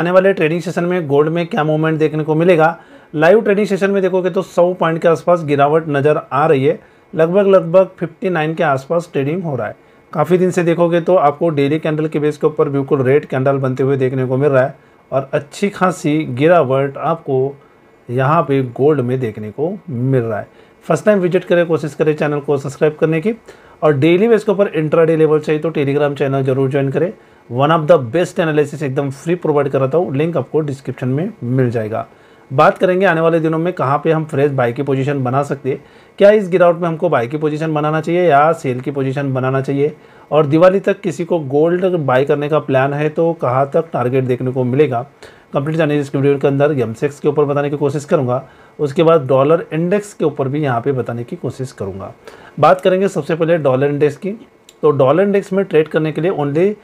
आने वाले trading session में गोल्ड में क्या मूवमेंट देखने को मिलेगा लाइव ट्रेडिंग सेशन में देखोगे तो 100 पॉइंट के आसपास गिरावट नज़र आ रही है लगभग लगभग 59 के आसपास ट्रेडिंग हो रहा है काफ़ी दिन से देखोगे तो आपको डेली कैंडल के बेस के ऊपर बिल्कुल रेड कैंडल बनते हुए देखने को मिल रहा है और अच्छी खासी गिरावट आपको यहाँ पे गोल्ड में देखने को मिल रहा है फर्स्ट टाइम विजिट करें कोशिश करें चैनल को सब्सक्राइब करने की और डेली बेस के ऊपर डे लेवल चाहिए तो टेलीग्राम चैनल जरूर ज्वाइन करें one of the best analysis एकदम फ्री प्रोवाइड कराता हूँ लिंक आपको डिस्क्रिप्शन में मिल जाएगा बात करेंगे आने वाले दिनों में कहाँ पे हम फ्रेश बाई की पोजीशन बना सकते हैं क्या इस गिरावट में हमको बाई की पोजीशन बनाना चाहिए या सेल की पोजीशन बनाना चाहिए और दिवाली तक किसी को गोल्ड बाई करने का प्लान है तो कहाँ तक टारगेट देखने को मिलेगा कंप्लीट जाने इस वीडियो के अंदर यमसेक्स के ऊपर बताने की कोशिश करूँगा उसके बाद डॉलर इंडेक्स के ऊपर भी यहाँ पे बताने की कोशिश करूँगा बात करेंगे सबसे पहले डॉलर इंडेक्स की तो डॉलर इंडेक्स में ट्रेड करने के लिए ओनली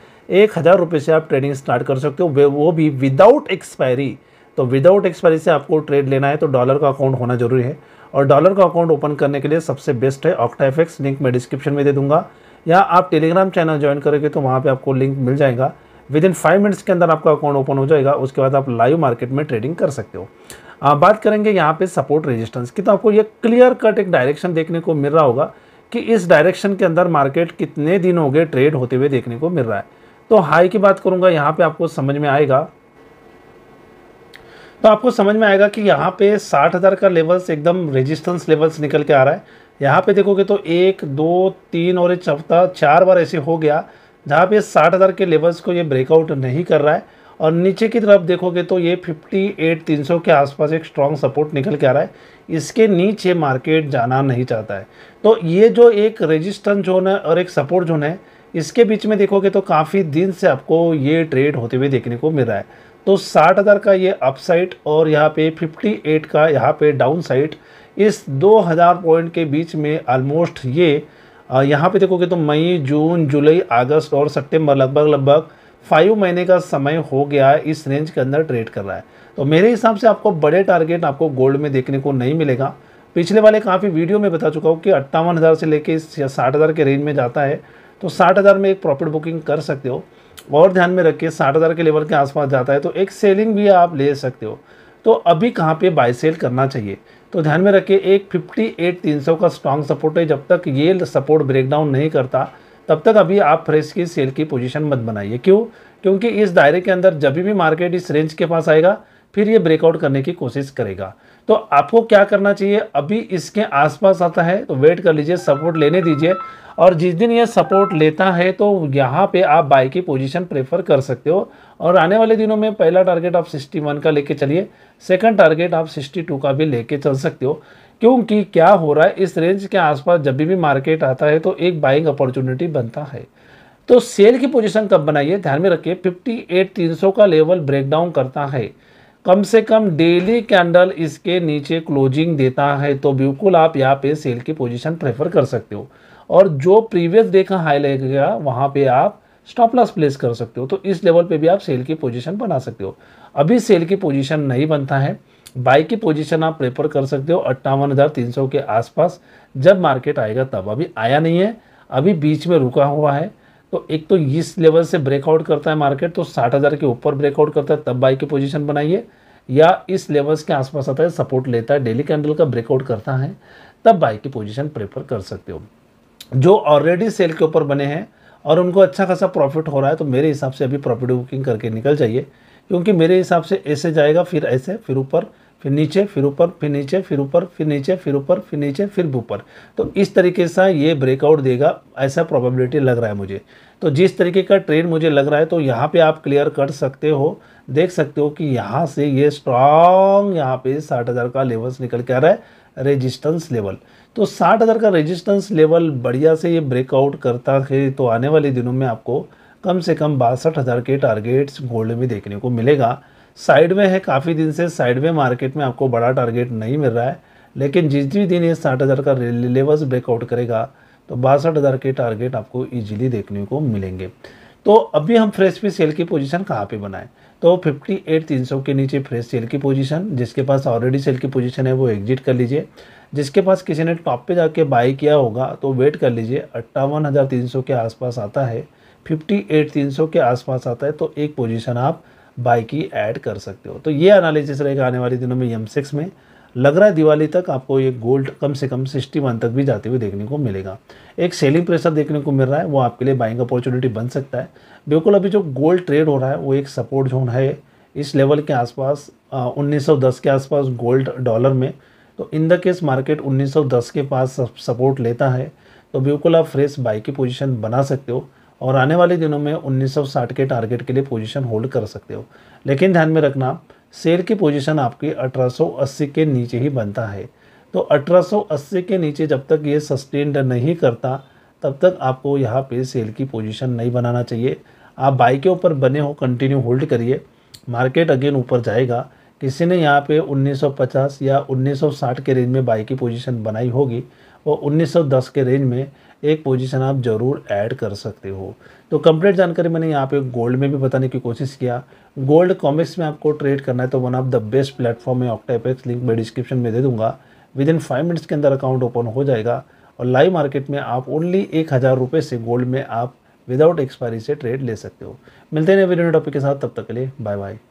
एक हज़ार रुपये से आप ट्रेडिंग स्टार्ट कर सकते हो वो भी विदाउट एक्सपायरी तो विदाउट एक्सपायरी से आपको ट्रेड लेना है तो डॉलर का अकाउंट होना जरूरी है और डॉलर का अकाउंट ओपन करने के लिए सबसे बेस्ट है ऑक्टा एफ लिंक मैं डिस्क्रिप्शन में दे दूँगा या आप टेलीग्राम चैनल ज्वाइन करेंगे तो वहाँ पर आपको लिंक मिल जाएगा विद इन फाइव मिनट्स के अंदर आपका अकाउंट ओपन हो जाएगा उसके बाद आप लाइव मार्केट में ट्रेडिंग कर सकते हो आ, बात करेंगे यहाँ पे सपोर्ट रेजिस्टेंस की तो आपको ये क्लियर कट एक डायरेक्शन देखने को मिल रहा होगा कि इस डायरेक्शन के अंदर मार्केट कितने दिन हो गए ट्रेड होते हुए देखने को मिल रहा है तो हाई की बात करूँगा यहाँ पर आपको समझ में आएगा तो आपको समझ में आएगा कि यहाँ पे साठ हज़ार का लेवल्स एकदम रेजिस्टेंस लेवल्स निकल के आ रहा है यहाँ पे देखोगे तो एक दो तीन और एक चौथा चार बार ऐसे हो गया जहाँ पे साठ हज़ार के लेवल्स को ये ब्रेकआउट नहीं कर रहा है और नीचे की तरफ देखोगे तो ये फिफ्टी एट तीन सौ के आसपास एक स्ट्रॉन्ग सपोर्ट निकल के आ रहा है इसके नीचे मार्केट जाना नहीं चाहता है तो ये जो एक रेजिस्टेंस जोन है और एक सपोर्ट जोन है इसके बीच में देखोगे तो काफ़ी दिन से आपको ये ट्रेड होते हुए देखने को मिल रहा है तो साठ हज़ार का ये अपसाइड और यहाँ पे फिफ्टी एट का यहाँ पे डाउन इस दो हज़ार पॉइंट के बीच में आलमोस्ट ये यहाँ पे देखोगे तो मई जून जुलाई अगस्त और सितंबर लगभग लगभग फाइव महीने का समय हो गया है इस रेंज के अंदर ट्रेड कर रहा है तो मेरे हिसाब से आपको बड़े टारगेट आपको गोल्ड में देखने को नहीं मिलेगा पिछले वाले काफ़ी वीडियो में बता चुका हूँ कि अट्ठावन हज़ार से लेके साठ हज़ार के रेंज में जाता है तो साठ हज़ार में एक प्रॉफिट बुकिंग कर सकते हो और ध्यान में रखिए साठ हज़ार के लेवल के आसपास जाता है तो एक सेलिंग भी आप ले सकते हो तो अभी कहाँ पे बाय सेल करना चाहिए तो ध्यान में रखिए एक फिफ्टी एट तीन सौ का स्ट्रांग सपोर्ट है जब तक ये सपोर्ट ब्रेकडाउन नहीं करता तब तक अभी आप फ्रेश की सेल की पोजीशन मत बनाइए क्यों क्योंकि इस दायरे के अंदर जब भी मार्केट इस रेंज के पास आएगा फिर ये ब्रेकआउट करने की कोशिश करेगा तो आपको क्या करना चाहिए अभी इसके आसपास आता है तो वेट कर लीजिए सपोर्ट लेने दीजिए और जिस दिन ये सपोर्ट लेता है तो यहाँ पे आप बाई की पोजीशन प्रेफर कर सकते हो और आने वाले दिनों में पहला टारगेट आप 61 का लेके चलिए सेकंड टारगेट आप 62 का भी लेके चल सकते हो क्योंकि क्या हो रहा है इस रेंज के आसपास जब भी मार्केट आता है तो एक बाइंग अपॉर्चुनिटी बनता है तो सेल की पोजिशन कब बनाइए ध्यान में रखिए फिफ्टी एट का लेवल ब्रेकडाउन करता है कम से कम डेली कैंडल इसके नीचे क्लोजिंग देता है तो बिल्कुल आप यहाँ पे सेल की पोजीशन प्रेफर कर सकते हो और जो प्रीवियस डे का हाई गया वहाँ पे आप स्टॉप लॉस प्लेस कर सकते हो तो इस लेवल पे भी आप सेल की पोजीशन बना सकते हो अभी सेल की पोजीशन नहीं बनता है बाई की पोजीशन आप प्रेफर कर सकते हो अट्ठावन हज़ार तीन सौ के आसपास जब मार्केट आएगा तब अभी आया नहीं है अभी बीच में रुका हुआ है तो एक तो इस लेवल से ब्रेकआउट करता है मार्केट तो साठ हज़ार के ऊपर ब्रेकआउट करता है तब बाई की पोजीशन बनाइए या इस लेवल्स के आसपास आता है सपोर्ट लेता है डेली कैंडल का ब्रेकआउट करता है तब बाई की पोजीशन प्रेफर कर सकते हो जो ऑलरेडी सेल के ऊपर बने हैं और उनको अच्छा खासा प्रॉफिट हो रहा है तो मेरे हिसाब से अभी प्रॉफिट बुकिंग करके निकल जाइए क्योंकि मेरे हिसाब से ऐसे जाएगा फिर ऐसे फिर ऊपर फिर नीचे फिर ऊपर फिर नीचे फिर ऊपर फिर नीचे फिर ऊपर फिर नीचे फिर ऊपर तो इस तरीके से ये ब्रेकआउट देगा ऐसा प्रोबेबिलिटी लग रहा है मुझे तो जिस तरीके का ट्रेन मुझे लग रहा है तो यहाँ पे आप क्लियर कर सकते हो देख सकते हो कि यहाँ से ये स्ट्रांग यहाँ पे साठ हज़ार का लेवल्स निकल के आ रहा है रेजिस्टेंस लेवल तो साठ हज़ार का रेजिस्टेंस लेवल बढ़िया से ये ब्रेकआउट करता है तो आने वाले दिनों में आपको कम से कम बासठ हज़ार के टारगेट्स गोल्ड में देखने को मिलेगा साइड में है काफ़ी दिन से साइड में मार्केट में आपको बड़ा टारगेट नहीं मिल रहा है लेकिन जिस भी दिन ये साठ हज़ार का लेवल्स ब्रेकआउट करेगा तो बासठ हज़ार के टारगेट आपको ईजिली देखने को मिलेंगे तो अभी हम फ्रेश पे सेल की पोजीशन कहाँ पे बनाएं तो फिफ्टी एट तीन सौ के नीचे फ्रेश सेल की पोजीशन जिसके पास ऑलरेडी सेल की पोजीशन है वो एग्जिट कर लीजिए जिसके पास किसी ने टॉप पे जाके बाई किया होगा तो वेट कर लीजिए अट्ठावन हज़ार तीन सौ के आसपास आता है फिफ्टी एट तीन सौ के आसपास आता है तो एक पोजीशन आप बाई की ऐड कर सकते हो तो ये एनालिसिस रहेगा आने वाले दिनों में यम सिक्स में लग रहा है दिवाली तक आपको ये गोल्ड कम से कम सिक्सटी वन तक भी जाते हुए देखने को मिलेगा एक सेलिंग प्रेशर देखने को मिल रहा है वो आपके लिए बाइंग अपॉर्चुनिटी बन सकता है बिल्कुल अभी जो गोल्ड ट्रेड हो रहा है वो एक सपोर्ट जोन है इस लेवल के आसपास उन्नीस सौ दस के आसपास गोल्ड डॉलर में तो इन द केस मार्केट 1910 के पास सपोर्ट लेता है तो बिल्कुल आप फ्रेश बाई की पोजीशन बना सकते हो और आने वाले दिनों में 1960 के टारगेट के लिए पोजीशन होल्ड कर सकते हो लेकिन ध्यान में रखना सेल की पोजीशन आपकी 1880 के नीचे ही बनता है तो 1880 के नीचे जब तक ये सस्टेंड नहीं करता तब तक आपको यहाँ पे सेल की पोजीशन नहीं बनाना चाहिए आप बाई के ऊपर बने हो कंटिन्यू होल्ड करिए मार्केट अगेन ऊपर जाएगा किसी ने यहाँ पे 1950 या 1960 के रेंज में बाई की पोजीशन बनाई होगी और 1910 के रेंज में एक पोजीशन आप ज़रूर ऐड कर सकते हो तो कंप्लीट जानकारी मैंने यहाँ पे गोल्ड में भी बताने की कोशिश किया गोल्ड कॉमिक्स में आपको ट्रेड करना है तो one of the best platform है ऑक्टापेक्स लिंक मैं डिस्क्रिप्शन में दे दूँगा विद इन फाइव मिनट्स के अंदर अकाउंट ओपन हो जाएगा और लाइव मार्केट में आप ओनली एक हज़ार रुपये से गोल्ड में आप विदाउट एक्सपायरी से ट्रेड ले सकते हो मिलते हैं वीडियो टॉपिक के साथ तब तक के लिए बाय बाय